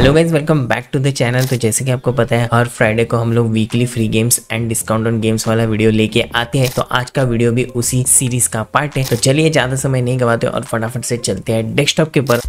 hello guys welcome back to the channel तो जैसे कि आपको पता है हर फ्राइडे को हम लोग weekly free games and discount on games वाला वीडियो लेके आते हैं तो आज का वीडियो भी उसी सीरीज का पार्ट है तो चलिए ज्यादा समय नहीं गवाते और फटाफट से चलते हैं डेस्कटॉप के ऊपर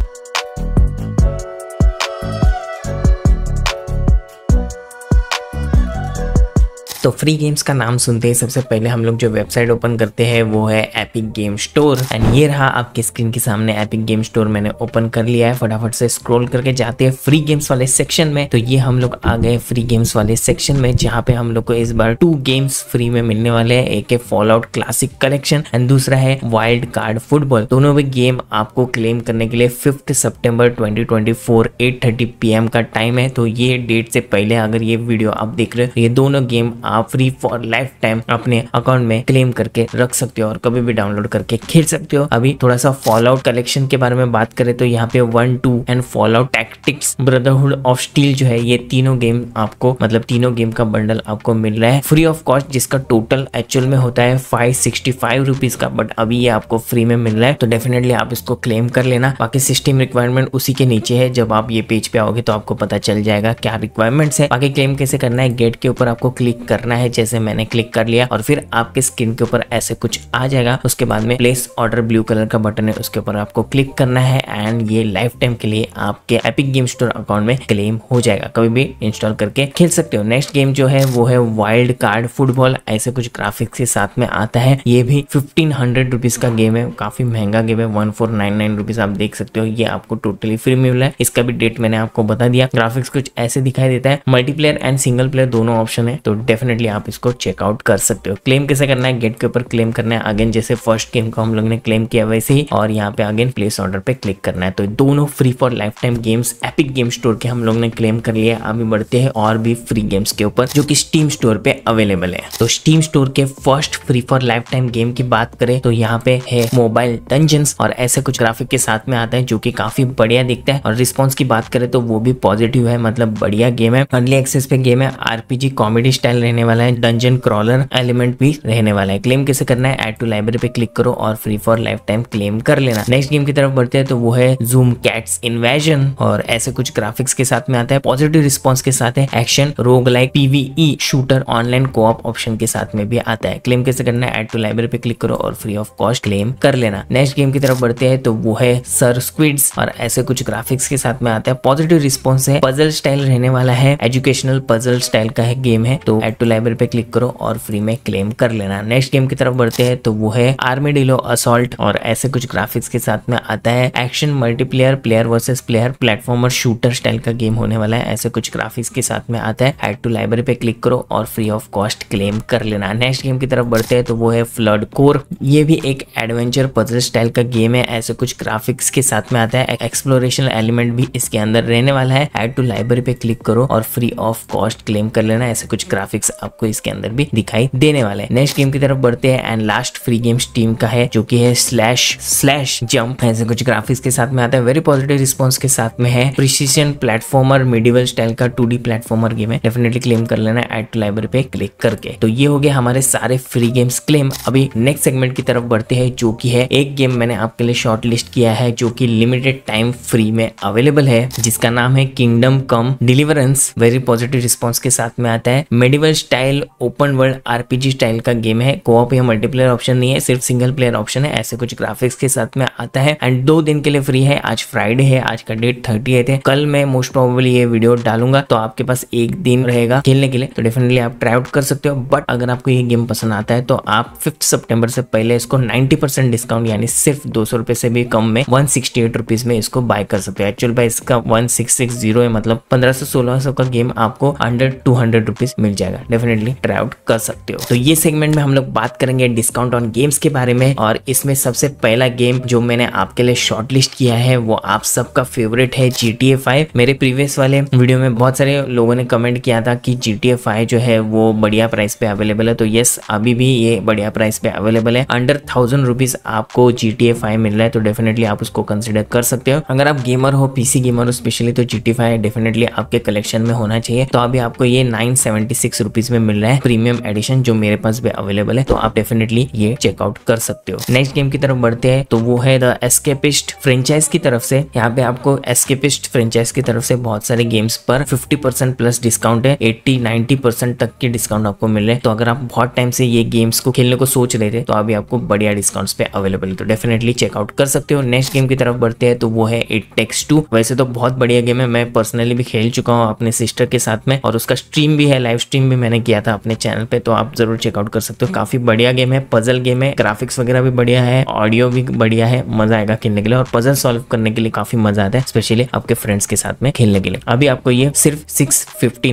तो फ्री गेम्स का नाम सुनते ही सबसे पहले हम लोग जो वेबसाइट ओपन करते हैं वो है एपिक गेम स्टोर एंड ये रहा आपके स्क्रीन के सामने एपिक गेम स्टोर मैंने ओपन कर लिया है फटाफट से स्क्रॉल करके जाते हैं फ्री गेम्स वाले सेक्शन में तो ये हम लोग आ गए फ्री गेम्स वाले सेक्शन में जहाँ पे हम लोग को इस बार टू गेम्स फ्री में मिलने वाले है एक है Fallout classic collection and दूसरा है वाइल्ड कार्ड फुटबॉल दोनों भी गेम आपको क्लेम करने के लिए fifth September twenty twenty four eight thirty P M का टाइम है तो ये डेट से पहले अगर ये वीडियो आप देख रहे हो ये दोनों गेम आप फ्री फॉर लाइफ टाइम अपने अकाउंट में क्लेम करके रख सकते हो और कभी भी डाउनलोड करके खेल सकते हो अभी थोड़ा सा फॉल आउट कलेक्शन के बारे में बात करें तो यहाँ पे one two and Fallout Tactics Brotherhood of Steel जो है ये तीनों गेम आपको मतलब तीनों गेम का बंडल आपको मिल रहा है फ्री ऑफ कॉस्ट जिसका टोटल एक्चुअल में होता है फाइव सिक्सटी फाइव रुपीज का बट अभी ये आपको फ्री में मिल रहा है तो डेफिनेटली आप इसको क्लेम कर लेना बाकी सिस्टम रिक्वायरमेंट उसी के नीचे है जब आप ये पेज पे आओगे तो आपको पता चल जाएगा क्या रिक्वायरमेंट्स है बाकी क्लेम कैसे करना है गेट के ऊपर आपको क्लिक कर करना है जैसे मैंने क्लिक कर लिया और फिर आपके स्क्रीन के ऊपर ऐसे कुछ आ जाएगा उसके बाद में प्लेस ऑर्डर ब्लू कलर का बटन है उसके ऊपर आपको क्लिक करना है एंड ये लाइफ टाइम के लिए आपके एपिक गेम स्टोर अकाउंट में क्लेम हो जाएगा कभी भी इंस्टॉल करके खेल सकते हो नेक्स्ट गेम जो है वो है वाइल्ड कार्ड फुटबॉल ऐसे कुछ ग्राफिक्स के साथ में आता है ये भी फिफ्टीन हंड्रेड रुपीज का गेम है काफी महंगा गेम है one four nine nine rupees आप देख सकते हो ये आपको टोटली फ्री में मिला है इसका भी डेट मैंने आपको बता दिया ग्राफिक्स कुछ ऐसे दिखाई देता है मल्टीप्लेयर एंड सिंगल प्लेयर दोनों ऑप्शन है तो डेफिनेट डेफिनेटली आप इसको चेकआउट कर सकते हो क्लेम कैसे करना है गेट के ऊपर क्लेम करना है अगेन जैसे फर्स्ट गेम को हम लोग ने क्लेम किया वैसे ही और यहाँ पे अगेन प्लेस ऑर्डर पे क्लिक करना है तो दोनों free for lifetime games Epic Game Store के हम लोग ने क्लेम कर लिया अभी बढ़ते हैं और भी फ्री गेम्स के ऊपर जो की स्टीम स्टोर पे अवेलेबल है तो स्टीम स्टोर के first free for lifetime game की बात करें तो यहाँ पे है मोबाइल डंजन और ऐसे कुछ ग्राफिक के साथ में आता है जो की काफी बढ़िया दिखता है और रिस्पॉन्स की बात करें तो वो भी पॉजिटिव है मतलब बढ़िया गेम है अर्ली एक्सेस पे गेम है आरपीजी कॉमेडी स्टाइल रहने रहने वाला है डंजन क्रॉलर एलिमेंट भी रहने वाला है क्लेम कैसे करना है एड टू लाइब्रेरी पे क्लिक करो और free for lifetime claim कर लेना नेक्स्ट गेम की तरफ बढ़ते हैं तो वो है जूम कैट्स इन्वेजन और ऐसे कुछ ग्राफिक्स के साथ में आता है पॉजिटिव रिस्पॉन्स के साथ है action roguelike PvE shooter online co-op option के साथ में भी आता है क्लेम कैसे करना है एड टू लाइब्रेरी पे क्लिक करो और फ्री ऑफ कॉस्ट क्लेम कर लेना नेक्स्ट गेम की तरफ बढ़ते हैं तो वो है सर स्क्विड्स और ऐसे कुछ ग्राफिक्स के साथ में आता है पॉजिटिव रिस्पॉन्स है पजल स्टाइल रहने वाला है एजुकेशनल पजल स्टाइल का है गेम है तो एड टू तो लाइब्रेरी पे क्लिक करो और फ्री में क्लेम कर लेना नेक्स्ट गेम की तरफ बढ़ते हैं तो वो है आर्मी डिलो असोल्ट और ऐसे कुछ ग्राफिक्स के साथ में आता है action multiplayer player versus player platformer shooter style का गेम होने वाला है ऐसे कुछ ग्राफिक्स के साथ में आता है एड टू लाइब्रेरी पे क्लिक करो और फ्री ऑफ कॉस्ट क्लेम कर लेना नेक्स्ट गेम की तरफ बढ़ते हैं तो वो है फ्लड कोर ये भी एक एडवेंचर पजल स्टाइल का गेम है ऐसे कुछ ग्राफिक्स के साथ में आता है एक्सप्लोरेशन एलिमेंट भी इसके अंदर रहने वाला है एड टू लाइब्रेरी पे क्लिक करो और फ्री ऑफ कॉस्ट क्लेम कर लेना ऐसे कुछ ग्राफिक्स आपको इसके अंदर भी दिखाई देने वाले नेक्स्ट गेम की तरफ बढ़ते हैं and last free games team का है जो की है स्लैश स्लैश जम्प ऐसे कुछ ग्राफिक्स के साथ में आता है वेरी पॉजिटिव रिस्पॉन्स के साथ में है प्रिसीजन प्लेटफॉर्मर मिडिवल स्टाइल का टू डी प्लेटफॉर्मर गेम है डेफिनेटली क्लेम कर लेना है एट लाइब्रेरी पे क्लिक करके तो ये हो गया हमारे सारे फ्री गेम्स क्लेम अभी नेक्स्ट सेगमेंट की तरफ बढ़ते हैं जो कि है एक गेम मैंने आपके लिए शॉर्ट लिस्ट किया है जो कि लिमिटेड टाइम फ्री में अवेलेबल है जिसका नाम है Kingdom Come Deliverance very positive response के साथ में आता है medieval style open world RPG style का गेम है कोऑप या मल्टीप्लेयर ऑप्शन नहीं है सिर्फ सिंगल प्लेयर ऑप्शन है ऐसे कुछ ग्राफिक्स के साथ में आता है एंड दो दिन के लिए फ्री है आज फ्राइडे है आज का डेट थर्टी है कल मैं मोस्ट प्रोबेबली ये वीडियो डालूंगा तो आपके पास एक दिन रहेगा खेलने के लिए तो डेफिनेटली आप ट्राई आउट कर सकते हो बट अगर आपको ये गेम पसंद आता है तो आप फिफ्थ सेप्टेम्बर से पहले इसको 90% डिस्काउंट यानी सिर्फ दो सौ से भी कम में वन सिक्सटी में इसको बाय कर सकते हो एक्चुअल भाई इसका वन सिक्स जीरो है मतलब पंद्रह सौ सोलह सौ का गेम आपको अंडर टू हंड्रेड रुपीज मिल जाएगा डेफिनेटली ट्राई आउट कर सकते हो तो ये सेगमेंट में हम लोग बात करेंगे डिस्काउंट ऑन गेम्स के बारे में और इसमें सबसे पहला गेम जो मैंने आपके लिए शॉर्ट लिस्ट किया है वो आप सबका फेवरेट है जी टी मेरे प्रीवियस वाले वीडियो में बहुत सारे लोगों ने कमेंट किया था कि जी टी जो है वो बढ़िया प्राइस पे अवेलेबल है तो ये अभी भी ये बढ़िया प्राइस पे अवेलेबल है अंडर थाउजेंड रुपीज आपको जी टी मिल रहा है तो डेफिनेटली आप उसको कंसिडर कर सकते हो अगर आप गेमर हो पीसी गेमर हो स्पेशली तो जी टी डेफिनेटली आपके कलेक्शन में होना चाहिए तो अभी आपको ये nine seventy six rupees rupees में मिल रहा है प्रीमियम एडिशन जो मेरे पास भी अवेलेबल है तो आप डेफिनेटली ये चेकआउट कर सकते हो नेक्स्ट गेम की तरफ बढ़ते हैं तो वो है द एस्केपिस्ट फ्रेंचाइज की तरफ से यहाँ पे आपको एस्केपिस्ट फ्रेंचाइज की तरफ से बहुत सारे गेम्स पर फिफ्टी प्लस डिस्काउंट है एट्टी नाइनटी तक के डिस्काउंट आपको मिल रहे हैं तो अगर आप बहुत टाइम से ये गेम्स को खेलने को सोच रहे थे तो अभी आपको बढ़िया डिस्काउंट पे अवेलेबल है तो डेफिनेटली चेकआउट कर सकते हो नेक्स्ट गेम की तरफ बढ़ते हैं तो वो है एट टेक्स टू वैसे तो बहुत बढ़िया गेम है मैं पर्सनली भी खेल चुका हूँ अपने सिस्टर के साथ में और उसका स्ट्रीम भी है लाइव स्ट्रीम भी मैंने मैंने किया था अपने चैनल पे तो आप जरूर चेकआउट कर सकते हो काफी बढ़िया गेम है पजल गेम है ग्राफिक्स वगैरह भी बढ़िया है ऑडियो भी बढ़िया है मजा आएगा खेलने के लिए और पजल सॉल्व करने के लिए काफी मजा आता है स्पेशली आपके फ्रेंड्स के साथ में खेलने के लिए अभी आपको ये सिर्फ सिक्स फिफ्टी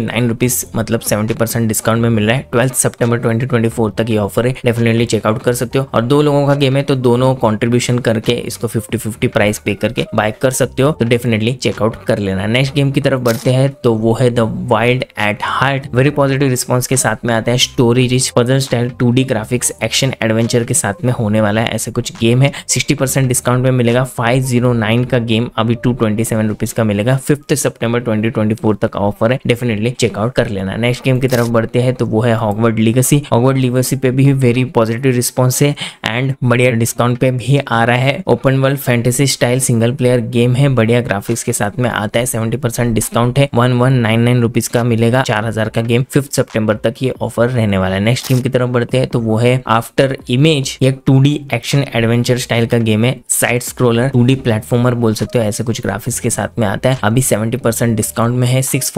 मतलब सेवेंटी डिस्काउंट में मिल रहा है ट्वेल्थ सेप्टेम्बर ट्वेंटी तक ये ऑफर है डेफिनेटली चेकआउट कर सकते हो और दो लोगों का गेम है तो दोनों कॉन्ट्रीब्यूशन करके इसको फिफ्टी फिफ्टी प्राइस पे करके बाय कर सकते हो तो डेफिनेटली चेकआउट कर लेना नेक्स्ट गेम की तरफ बढ़ते हैं तो वो है the wild at heart very positive response के साथ में आता है स्टोरी रिच पदर style two graphics action adventure के साथ में होने वाला है ऐसे कुछ गेम है सिक्सटी डिस्काउंट में मिलेगा फाइव का गेम अभी टू ट्वेंटी का मिलेगा फिफ्थ सेप्टेम्बर ट्वेंटी तक ऑफर है डेफिनेटली चेकआउट कर लेना नेक्स्ट गेम की तरफ बढ़ते हैं तो वो है हॉकवर्ड लीगसी हॉकवर्ड लीगसी पे भी वेरी पॉजिटिव रिस्पॉन्स है एंड बढ़िया डिस्काउंट पे भी आ रहा है open world fantasy style single player game है बढ़िया ग्राफिक्स के साथ में आता है सेवेंटी डिस्काउंट है one one nine nine rupees का मिलेगा चार हजार का गेम फिफ्थ सेप्टेम्बर सितंबर तक ये ऑफर रहने वाला है नेक्स्ट गेम की तरफ बढ़ते हैं तो वो है आफ्टर इमेज एक टू एक्शन एडवेंचर स्टाइल का गेम है साइड स्क्रोलर टू प्लेटफॉर्मर बोल सकते हो ऐसे कुछ ग्राफिक्स के साथ में आता है अभी सेवेंटी डिस्काउंट में है सिक्स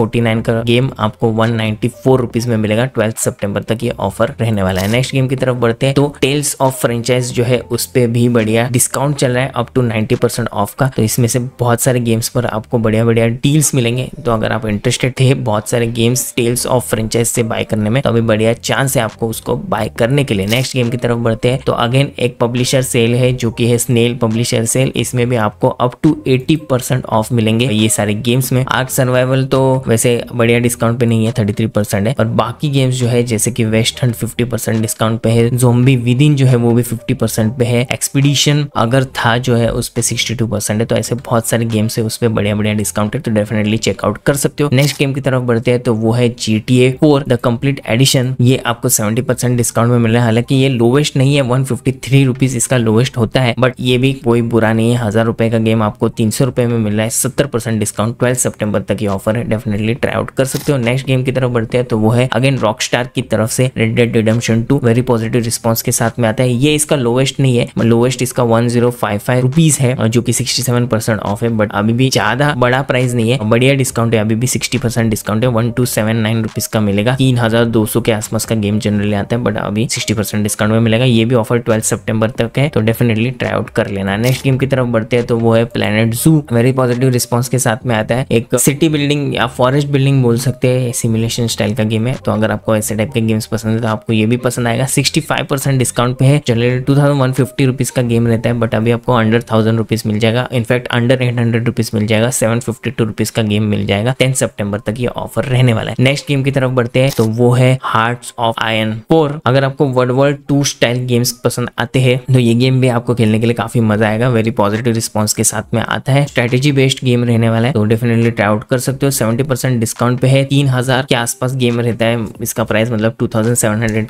का गेम आपको वन नाइन्टी में मिलेगा ट्वेल्थ सेप्टेम्बर तक ये ऑफर रहने वाला है नेक्स्ट गेम की तरफ बढ़ते हैं तो टेल्स ऑफ फ्रेंचाइज जो है उस पर भी बढ़िया डिस्काउंट चल रहा है अप टू 90% ऑफ का तो इसमें से बहुत सारे गेम्स पर आपको बढ़िया बढ़िया डील्स मिलेंगे तो अगर आप इंटरेस्टेड थे बहुत सारे गेम्स टेल्स ऑफ फ्रेंचाइज से से बाय करने में तो अभी बढ़िया चांस है आपको उसको बाय करने के लिए नेक्स्ट गेम की तरफ बढ़ते हैं तो अगेन एक पब्लिशर सेल है जो कि है स्नेल पब्लिशर सेल इसमें भी आपको अप टू 80 परसेंट ऑफ मिलेंगे ये सारे गेम्स में आग सर्वाइवल तो वैसे बढ़िया डिस्काउंट पे नहीं है थर्टी है और बाकी गेम्स जो है जैसे की वेस्ट हंड डिस्काउंट पे है जोम्बी विद इन जो है वो भी फिफ्टी परसेंट पे है एक्सपीडिशन अगर था जो है उस पर सिक्सटी परसेंट है तो ऐसे बहुत सारे गेम्स है उस पर बढ़िया बढ़िया डिस्काउंट है तो डेफिनेटली चेकआउट कर सकते हो नेक्स्ट गेम की तरफ बढ़ते हैं तो वो है G T A four the complete edition ये आपको सेवेंटी परसेंट डिस्काउंट में मिल रहा है हालांकि ये लोवेस्ट नहीं है वन फिफ्टी थ्री रुपीज इसका लोवेस्ट होता है बट ये भी कोई बुरा नहीं है हजार रुपए का गेम आपको तीन सौ रुपए में मिल रहा है सत्तर परसेंट डिस्काउंट ट्वेल्व सेप्टेम्बर तक ये ऑफर है डेफिनेटली ट्राई आउट कर सकते हो नेक्स्ट गेम की तरफ बढ़ते हैं तो वो है अगेन रॉक स्टार की तरफ से Red Dead Redemption two very positive response के साथ में आता है ये इसका लोवेस्ट नहीं है लोवेस्ट इसका one zero five five rupees है जो की सिक्सटी सेवन परसेंट ऑफ है बट अभी भी ज्यादा बड़ा प्राइस नहीं है बढ़िया डिस्काउंट है अभी भी सिक्सटी परसेंट डिस्काउंट है one two seven nine rupees का मिलेगा तीन हज़ार दो सौ के आसपास का गेम जनरली आता है बट अभी सिक्सटी परसेंट डिस्काउंट में मिलेगा ये भी ऑफर ट्वेल्थ सेप्टेम्बर तक है तो डेफिनेटली ट्राई आउट कर लेना नेक्स्ट गेम की तरफ बढ़ते हैं तो वो है प्लानट जू वेरी पॉजिटिव रिस्पॉन्स के साथ में आता है एक सिटी बिल्डिंग या फॉरेस्ट बिल्डिंग बोल सकते हैं सिमुलेशन स्टाइल का गेम है तो अगर आपको ऐसे टाइप के गेम्स पसंद है तो आपको ये भी पसंद आएगा सिक्सटी फाइव परसेंट डिस्काउंट पे है generally two thousand one fifty rupees का गेम रहता है बट अभी आपको अंडर थाउजेंड रुपीज मिल जाएगा in fact under eight hundred rupees मिल जाएगा सेवन फिफ्टी टू रुपीज का गेम मिल जाएगा टेन सेप्टेबर तक ये ऑफर रहने वाला है नेक्स्ट गेम की तरफ बढ़ते हैं तो वो है हार्ट ऑफ आयन फोर अगर आपको world world two style games पसंद आते हैं तो ये गेम भी आपको खेलने के लिए काफी मजा आएगा वेरी पॉजिटिव रिस्पॉन्स के साथ में आता है स्ट्रेटेजी बेस्ड गेम रहने वाला है तो डेफिनेटली ट्राई आउट कर सकते हो सेवेंटी डिस्काउंट पे है तीन के आसपास गेम रहता है इसका प्राइस मतलब टू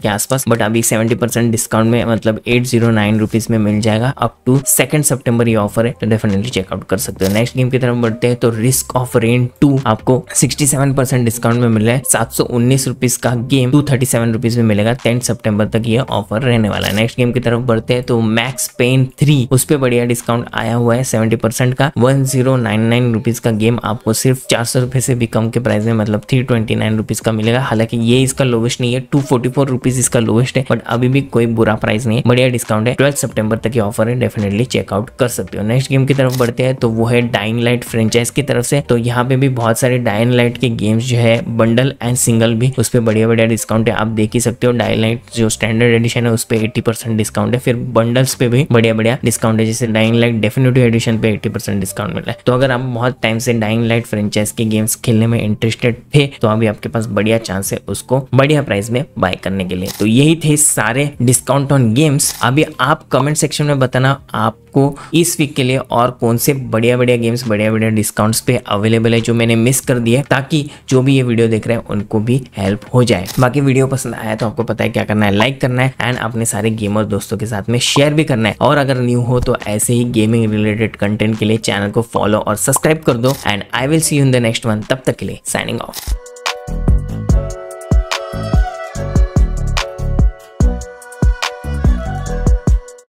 के आसपास बट अभी सेवेंटी डिस्काउंट में मतलब एट जीरो oh में मिल जाएगा अप टू सेकंड सेप्टेम्बर ये ऑफर है तो डेफिनेटली चेकआउट कर सकते हो नेक्स्ट गेम की तरफ बढ़ते हैं तो रिस्क ऑफ रेन टू आपको 67% डिस्काउंट में मिल रहा है सात सौ रुपीज का game two thirty seven rupees में मिलेगा टेन सेप्टेम्बर तक ये ऑफर रहने वाला है नेक्स्ट गेम की तरफ बढ़ते हैं तो मैक्स पेन थ्री उस पर बढ़िया डिस्काउंट आया हुआ है सेवेंटी परसेंट का one zero nine nine rupees का गेम आपको सिर्फ चार सौ रुपए से भी कम के प्राइस में मतलब थ्री ट्वेंटी नाइन रुपीज का मिलेगा हालांकि ये इसका लोवेस्ट नहीं है टू फोर्टी फोर रुपीज इसका लोवेस्ट है बट अभी भी कोई बुरा प्राइस नहीं है बढ़िया डिस्काउंट है ट्वेल्थ सेप्टेम्बर तक ये ऑफर है डेफिनेटली चेकआउट कर सकते हो नेक्स्ट गेम की तरफ बढ़ते हैं तो वो है डाइन लाइट फ्रेंचाइज की तरफ से तो यहाँ पे भी बहुत सारे डाइन लाइट के गेम्स जो है बंडल एंड सिंगल भी उस पर बढ़िया बढ़िया डिस्काउंट है आप देख ही सकते हो डायल लाइट जो स्टैंडर्ड एडिशन है उस पर एट्टी परसेंट डिस्काउंट है फिर बंडल्स पे भी बढ़िया बढ़िया डिस्काउंट है जैसे डाइंग लाइट डेफिनेटिव एडिशन पे एट्टी परसेंट डिस्काउंट मिला है तो अगर आप बहुत टाइम से डाइंग लाइट फ्रेंचाइज के गेम्स खेलने में इंटरेस्टेड थे तो अभी आपके पास बढ़िया चांस है उसको बढ़िया प्राइस में बाय करने के लिए तो यही थे सारे डिस्काउंट ऑन गेम्स अभी आप कमेंट सेक्शन में बताना आप को इस वीक के लिए और कौन से बढ़िया बढ़िया गेम्स बढ़िया बढ़िया डिस्काउंट्स पे अवेलेबल है जो मैंने मिस कर दिया ताकि जो भी ये वीडियो देख रहे हैं उनको भी हेल्प हो जाए बाकी वीडियो पसंद आया तो आपको पता है क्या करना है लाइक करना है एंड अपने सारे गेमर दोस्तों के साथ में शेयर भी करना है और अगर न्यू हो तो ऐसे ही गेमिंग रिलेटेड कंटेंट के लिए चैनल को फॉलो और सब्सक्राइब कर दो and I will see you in the next one तब तक के लिए साइनिंग ऑफ